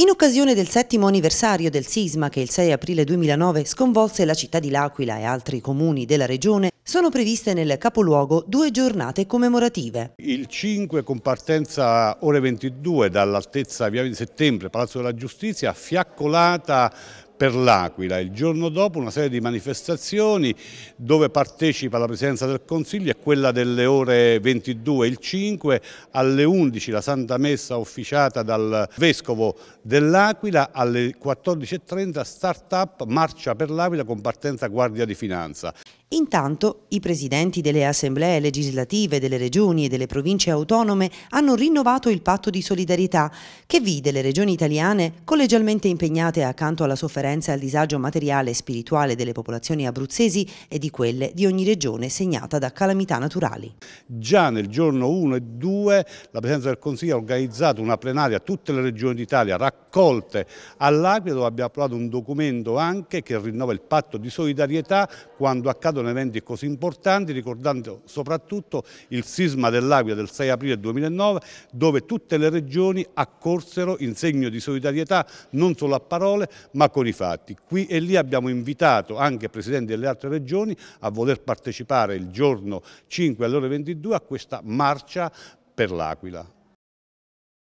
In occasione del settimo anniversario del sisma che il 6 aprile 2009 sconvolse la città di L'Aquila e altri comuni della regione, sono previste nel capoluogo due giornate commemorative. Il 5 con partenza ore 22 dall'altezza Via di Settembre, Palazzo della Giustizia, affiaccolata per l'Aquila. Il giorno dopo una serie di manifestazioni dove partecipa la Presidenza del Consiglio è quella delle ore 22 il 5, alle 11 la Santa Messa officiata dal Vescovo dell'Aquila, alle 14.30 start-up marcia per l'Aquila con partenza Guardia di Finanza. Intanto i presidenti delle assemblee legislative delle regioni e delle province autonome hanno rinnovato il patto di solidarietà che vide le regioni italiane collegialmente impegnate accanto alla sofferenza differenza il disagio materiale e spirituale delle popolazioni abruzzesi e di quelle di ogni regione segnata da calamità naturali. Già nel giorno 1 e 2 la Presidenza del Consiglio ha organizzato una plenaria a tutte le regioni d'Italia raccolte all'Aquila dove abbiamo approvato un documento anche che rinnova il patto di solidarietà quando accadono eventi così importanti ricordando soprattutto il sisma dell'Aquila del 6 aprile 2009 dove tutte le regioni accorsero in segno di solidarietà non solo a parole ma con i fatti fatti. Qui e lì abbiamo invitato anche i presidenti delle altre regioni a voler partecipare il giorno 5 alle ore 22 a questa marcia per l'Aquila.